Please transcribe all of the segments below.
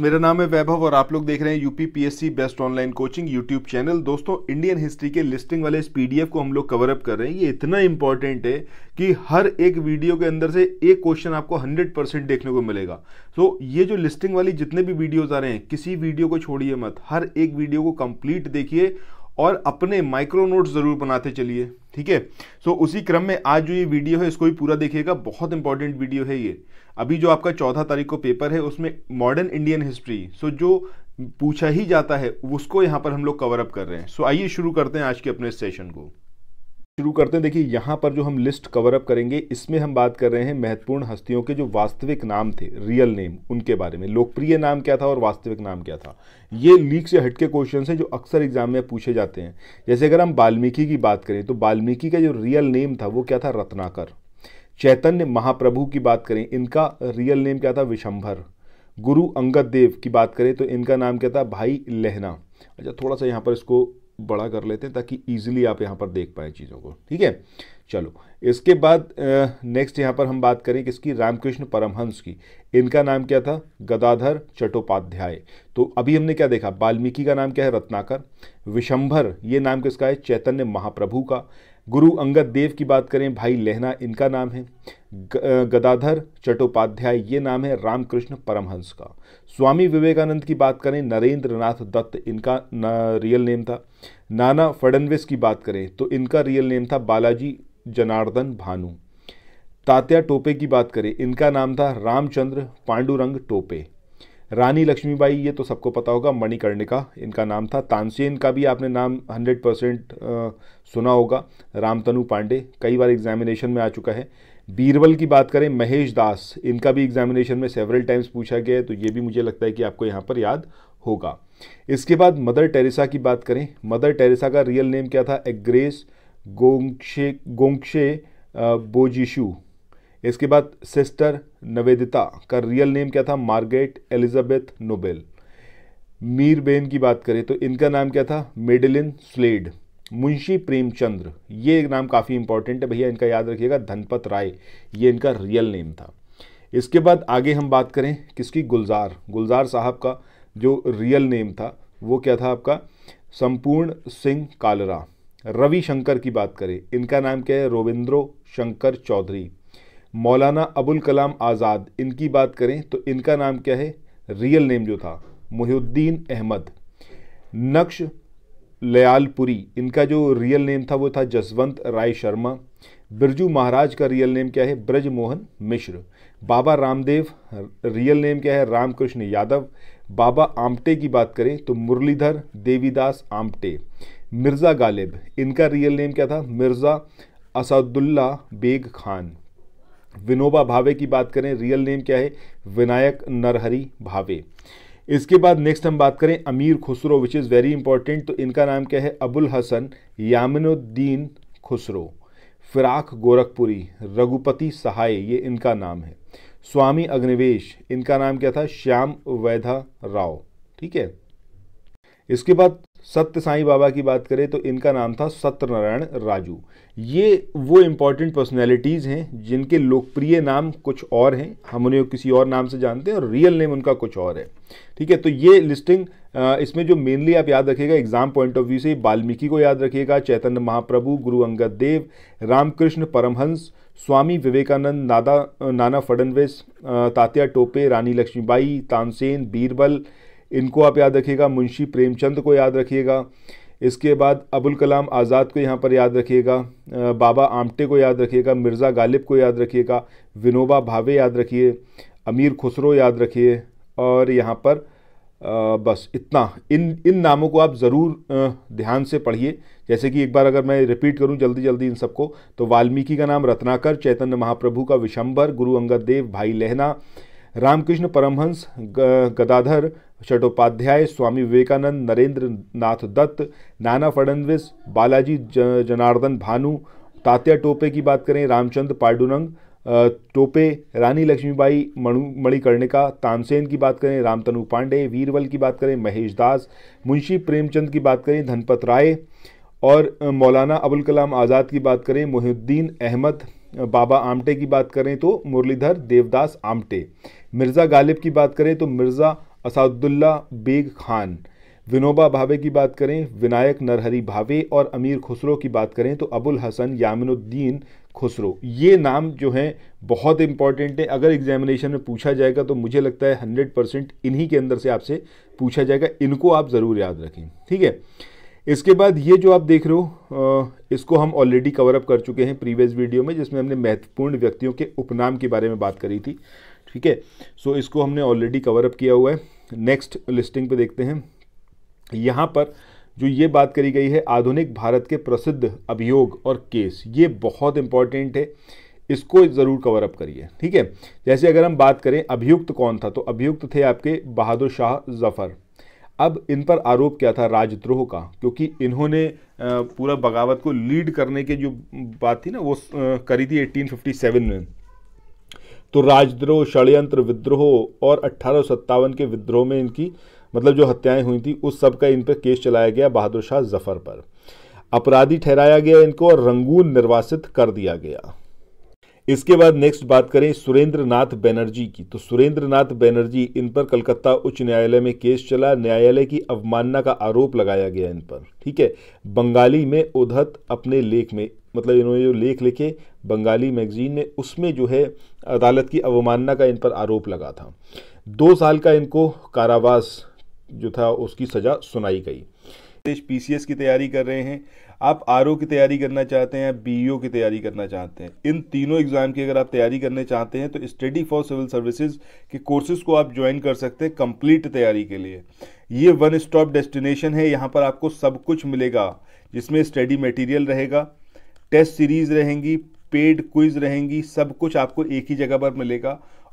मेरा नाम है वैभव और आप लोग देख रहे हैं UP PSC best online coaching YouTube channel दोस्तों इंडियन हिस्ट्री के लिस्टिंग वाले इस पीडीएफ को हम लोग कवर अप कर रहे हैं ये इतना इंपॉर्टेंट है कि हर एक वीडियो के अंदर से एक क्वेश्चन आपको 100 परसेंट देखने को मिलेगा तो ये जो लिस्टिंग वाली जितने भी वीडियोज आ रहे हैं किसी वीडियो को छोड़िए मत हर एक वीडियो को कंप्लीट देखिए और अपने माइक्रो नोट्स ज़रूर बनाते चलिए ठीक है सो उसी क्रम में आज जो ये वीडियो है इसको भी पूरा देखिएगा बहुत इंपॉर्टेंट वीडियो है ये अभी जो आपका चौदह तारीख को पेपर है उसमें मॉडर्न इंडियन हिस्ट्री सो जो पूछा ही जाता है उसको यहाँ पर हम लोग कवर अप कर रहे हैं सो आइए शुरू करते हैं आज के अपने सेशन को शुरू करते हैं देखिए यहाँ पर जो हम लिस्ट कवर अप करेंगे इसमें हम बात कर रहे हैं महत्वपूर्ण हस्तियों के जो वास्तविक नाम थे रियल नेम उनके बारे में लोकप्रिय नाम क्या था और वास्तविक नाम क्या था ये लीक से हटके क्वेश्चन हैं जो अक्सर एग्जाम में पूछे जाते हैं जैसे अगर हम वाल्मीकि की बात करें तो वाल्मीकि का जो रियल नेम था वो क्या था रत्नाकर चैतन्य महाप्रभु की बात करें इनका रियल नेम क्या था विशंभर गुरु अंगद देव की बात करें तो इनका नाम क्या था भाई लहना अच्छा थोड़ा सा यहाँ पर इसको बड़ा कर लेते हैं ताकि ईजिली आप यहाँ पर देख पाए चीज़ों को ठीक है चलो इसके बाद नेक्स्ट यहाँ पर हम बात करें किसकी रामकृष्ण परमहंस की इनका नाम क्या था गदाधर चट्टोपाध्याय तो अभी हमने क्या देखा वाल्मीकि का नाम क्या है रत्नाकर विशंभर ये नाम किसका है चैतन्य महाप्रभु का गुरु अंगद देव की बात करें भाई लहना इनका नाम है गदाधर चट्टोपाध्याय ये नाम है रामकृष्ण परमहंस का स्वामी विवेकानंद की बात करें नरेंद्र नाथ दत्त इनका ना रियल नेम था नाना फडनविस की बात करें तो इनका रियल नेम था बालाजी जनार्दन भानु तात्या टोपे की बात करें इनका नाम था रामचंद्र पांडुरंग टोपे रानी लक्ष्मीबाई ये तो सबको पता होगा मणिकर्णिका इनका नाम था तानसेन का भी आपने नाम 100 परसेंट सुना होगा रामतनु पांडे कई बार एग्जामिनेशन में आ चुका है बीरबल की बात करें महेश दास इनका भी एग्जामिनेशन में सेवरल टाइम्स पूछा गया है तो ये भी मुझे लगता है कि आपको यहाँ पर याद होगा इसके बाद मदर टेरेसा की बात करें मदर टेरेसा का रियल नेम क्या था एग्रेस गोंगशे गोंगशे बोजिशू इसके बाद सिस्टर नवेदिता का रियल नेम क्या था Margaret Elizabeth Noble Mira Behn की बात करें तो इनका नाम क्या था मेडलिन स्लेड मुंशी प्रेमचंद्र ये नाम काफ़ी इंपॉर्टेंट है भैया इनका याद रखिएगा धनपत राय ये इनका रियल नेम था इसके बाद आगे हम बात करें किसकी गुलजार गुलजार साहब का जो रियल नेम था वो क्या था आपका संपूर्ण सिंह कालरा रविशंकर की बात करें इनका नाम क्या है रोविंद्रो शंकर चौधरी मौलाना अबुल कलाम आज़ाद इनकी बात करें तो इनका नाम क्या है रियल नेम जो था मुहिद्दीन अहमद नक्श लयालपुरी इनका जो रियल नेम था वो था जसवंत राय शर्मा बिरजू महाराज का रियल नेम क्या है ब्रज मोहन मिश्र बाबा रामदेव रियल नेम क्या है रामकृष्ण यादव बाबा आमटे की बात करें तो मुरलीधर देवीदास आमटे मिर्ज़ा गालिब इनका रियल नेम क्या था मिर्ज़ा असदुल्ला बेग खान विनोबा भावे की बात करें रियल नेम क्या है विनायक नरहरी भावे इसके बाद नेक्स्ट हम बात करें Amir Khusro which is very important तो इनका नाम क्या है अबुल हसन यामिनुद्दीन खुसरो फिराक गोरखपुरी रघुपति सहाय ये इनका नाम है स्वामी अग्निवेश इनका नाम क्या था श्याम वैधा राव ठीक है इसके बाद सत्य साईं बाबा की बात करें तो इनका नाम था सत्यनारायण राजू ये वो इम्पॉर्टेंट पर्सनैलिटीज़ हैं जिनके लोकप्रिय नाम कुछ और हैं हम उन्हें किसी और नाम से जानते हैं और रियल नेम उनका कुछ और है ठीक है तो ये लिस्टिंग इसमें जो मेनली आप याद रखिएगा एग्जाम पॉइंट ऑफ व्यू से वाल्मीकि को याद रखिएगा चैतन्य महाप्रभु गुरु अंगद देव रामकृष्ण परमहंस स्वामी विवेकानंद नादा नाना फडनविस तात्या टोपे रानी लक्ष्मीबाई तानसेन बीरबल इनको आप याद रखिएगा मुंशी प्रेमचंद को याद रखिएगा इसके बाद अबुल कलाम आज़ाद को यहाँ पर याद रखिएगा बाबा आमटे को याद रखिएगा मिर्ज़ा गालिब को याद रखिएगा विनोबा भावे याद रखिए अमीर खुसरो याद रखिए और यहाँ पर आ, बस इतना इन इन नामों को आप ज़रूर ध्यान से पढ़िए जैसे कि एक बार अगर मैं रिपीट करूं जल्दी जल्दी इन सबको तो वाल्मीकि का नाम रत्नाकर चैतन्य महाप्रभु का विशंबर गुरु अंगद देव भाई लहना रामकृष्ण परमहंस गदाधर चट्टोपाध्याय स्वामी विवेकानंद नरेंद्र नाथ दत्त नाना फडणवीस बालाजी जनार्दन भानु तात्या टोपे की बात करें रामचंद्र पाडुनंग टोपे रानी लक्ष्मीबाई मणिकर्णिका तानसेन की बात करें रामतनु पांडे वीरवल की बात करें महेश दास मुंशी प्रेमचंद की बात करें धनपत राय और मौलाना अबुल कलाम आज़ाद की बात करें मोहिउद्दीन अहमद बाबा आमटे की बात करें तो मुरलीधर देवदास आमटे मिर्ज़ा गालिब की बात करें तो मिर्ज़ा असदुल्ला बेग खान विनोबा भावे की बात करें विनायक नरहरी भावे और अमीर खुसरो की बात करें तो अबुल हसन यामिनुद्दीन खुसरो ये नाम जो हैं बहुत इंपॉर्टेंट है अगर एग्जामिनेशन में पूछा जाएगा तो मुझे लगता है हंड्रेड परसेंट इन्हीं के अंदर से आपसे पूछा जाएगा इनको आप ज़रूर याद रखें ठीक है इसके बाद ये जो आप देख रहे हो इसको हम ऑलरेडी कवर अप कर चुके हैं प्रीवियस वीडियो में जिसमें हमने महत्वपूर्ण व्यक्तियों के उपनाम के बारे में बात करी थी ठीक है सो इसको हमने ऑलरेडी कवर अप किया हुआ है नेक्स्ट लिस्टिंग पे देखते हैं यहाँ पर जो ये बात करी गई है आधुनिक भारत के प्रसिद्ध अभियोग और केस ये बहुत इंपॉर्टेंट है इसको ज़रूर कवर अप करिए ठीक है जैसे अगर हम बात करें अभियुक्त कौन था तो अभियुक्त थे आपके बहादुर शाह जफ़र अब इन पर आरोप क्या था राजद्रोह का क्योंकि इन्होंने पूरा बगावत को लीड करने की जो बात थी ना वो करी थी 1857 में तो राजद्रोह षड्यंत्र विद्रोह और अट्ठारह के विद्रोह में इनकी मतलब जो हत्याएं हुई थी उस सब का इन पर केस चलाया गया बहादुर शाह जफर पर अपराधी ठहराया गया इनको और रंगून निर्वासित कर दिया गया इसके बाद नेक्स्ट बात करें सुरेंद्र नाथ बैनर्जी की तो सुरेंद्र नाथ बैनर्जी इन पर कलकत्ता उच्च न्यायालय में केस चला न्यायालय की अवमानना का आरोप लगाया गया इन पर ठीक है बंगाली में उधत अपने लेख में मतलब इन्होंने जो लेख लिखे बंगाली मैगजीन में उसमें जो है अदालत की अवमानना का इन पर आरोप लगा था दो साल का इनको कारावास जो था उसकी सज़ा सुनाई गई पीसीएस की तैयारी कर रहे हैं आप आर की तैयारी करना चाहते हैं बी e की तैयारी करना चाहते हैं इन तीनों एग्ज़ाम की अगर आप तैयारी करने चाहते हैं तो स्टडी फॉर सिविल सर्विसेज के कोर्सेज़ को आप ज्वाइन कर सकते हैं कंप्लीट तैयारी के लिए ये वन स्टॉप डेस्टिनेशन है यहाँ पर आपको सब कुछ मिलेगा जिसमें स्टडी मटेरियल रहेगा टेस्ट सीरीज़ रहेंगी पेड क्विज रहेंगी सब कुछ आपको एक ही जगह पर मिलेगा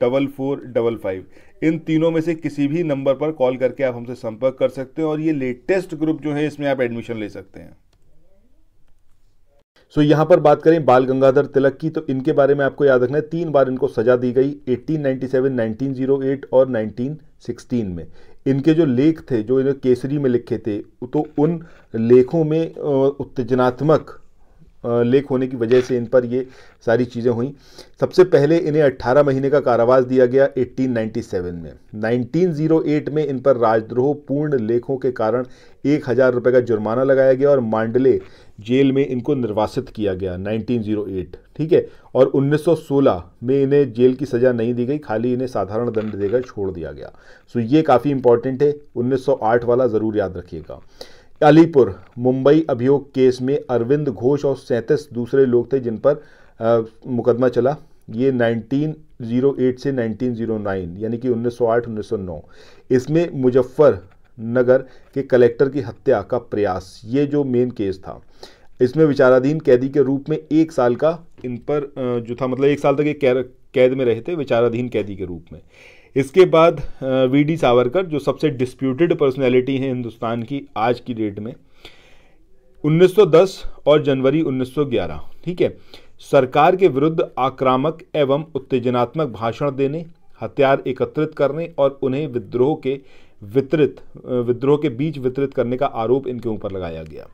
डबल फोर डबल फाइव इन तीनों में से किसी भी नंबर पर कॉल करके आप हमसे संपर्क कर सकते हैं और ये लेटेस्ट ग्रुप जो है इसमें आप एडमिशन ले सकते हैं सो so, यहाँ पर बात करें बाल गंगाधर तिलक की तो इनके बारे में आपको याद रखना है तीन बार इनको सजा दी गई 1897, 1908 और 1916 में इनके जो लेख थे जो इन्हें केसरी में लिखे थे तो उन लेखों में उत्तेजनात्मक लेख होने की वजह से इन पर ये सारी चीज़ें हुई सबसे पहले इन्हें 18 महीने का कारावास दिया गया 1897 में 1908 में इन पर राजद्रोह पूर्ण लेखों के कारण एक हज़ार रुपये का जुर्माना लगाया गया और मांडले जेल में इनको निर्वासित किया गया 1908 ठीक है और 1916 में इन्हें जेल की सज़ा नहीं दी गई खाली इन्हें साधारण दंड देकर छोड़ दिया गया सो ये काफ़ी इंपॉर्टेंट है उन्नीस वाला ज़रूर याद रखिएगा अलीपुर मुंबई अभियोग केस में अरविंद घोष और सैंतीस दूसरे लोग थे जिन पर आ, मुकदमा चला ये 1908 से 1909 यानी कि 1908 1909 इसमें मुजफ्फर नगर के कलेक्टर की हत्या का प्रयास ये जो मेन केस था इसमें विचाराधीन कैदी के रूप में एक साल का इन पर जो था मतलब एक साल तक ये कैद में रहे थे विचाराधीन कैदी के रूप में इसके बाद वी डी सावरकर जो सबसे डिस्प्यूटेड पर्सनैलिटी हैं हिंदुस्तान की आज की डेट में 1910 और जनवरी 1911 ठीक है सरकार के विरुद्ध आक्रामक एवं उत्तेजनात्मक भाषण देने हथियार एकत्रित करने और उन्हें विद्रोह के वितरित विद्रोह के बीच वितरित करने का आरोप इनके ऊपर लगाया गया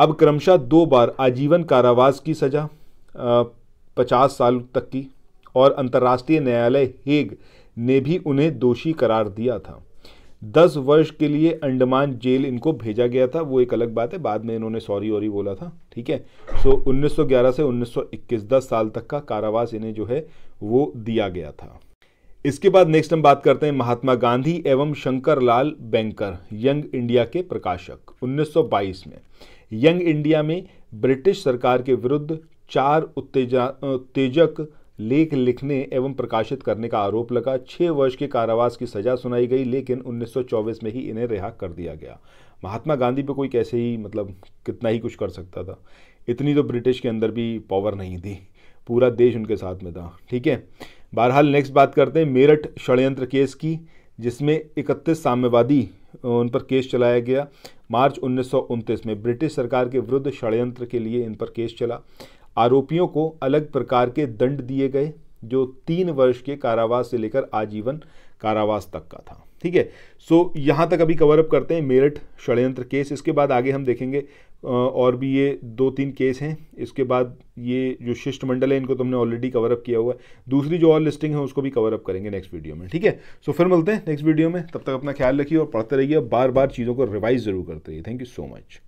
अब क्रमशः दो बार आजीवन कारावास की सजा पचास साल तक की और अंतर्राष्ट्रीय न्यायालय हेग ने भी उन्हें दोषी करार दिया था दस वर्ष के लिए अंडमान जेल इनको भेजा गया था वो एक अलग बात है बाद में इन्होंने सॉरी और बोला था ठीक है सो so, 1911 से 1921 दस साल तक का कारावास इन्हें जो है वो दिया गया था इसके बाद नेक्स्ट हम बात करते हैं महात्मा गांधी एवं शंकर लाल बैंकर यंग इंडिया के प्रकाशक 1922 में यंग इंडिया में ब्रिटिश सरकार के विरुद्ध चार उत्तेजा उत्तेजक लेख लिखने एवं प्रकाशित करने का आरोप लगा छः वर्ष के कारावास की सजा सुनाई गई लेकिन 1924 में ही इन्हें रिहा कर दिया गया महात्मा गांधी पे कोई कैसे ही मतलब कितना ही कुछ कर सकता था इतनी तो ब्रिटिश के अंदर भी पावर नहीं थी पूरा देश उनके साथ में था ठीक है बहरहाल नेक्स्ट बात करते हैं मेरठ षडयंत्र केस की जिसमें इकतीस साम्यवादी उन पर केस चलाया गया मार्च उन्नीस में ब्रिटिश सरकार के विरुद्ध षडयंत्र के लिए इन पर केस चला आरोपियों को अलग प्रकार के दंड दिए गए जो तीन वर्ष के कारावास से लेकर आजीवन कारावास तक का था ठीक है सो यहाँ तक अभी कवर अप करते हैं मेरठ षडयंत्र केस इसके बाद आगे हम देखेंगे और भी ये दो तीन केस हैं इसके बाद ये जो शिष्टमंडल है इनको तुमने ऑलरेडी कवर अप किया हुआ है दूसरी जो और लिस्टिंग है उसको भी कवर अप करेंगे नेक्स्ट वीडियो में ठीक है सो फिर मिलते हैं नेक्स्ट वीडियो में तब तक अपना ख्याल रखिए और पढ़ते रहिए बार बार चीज़ों को रिवाइज ज़रूर करते रहिए थैंक यू सो मच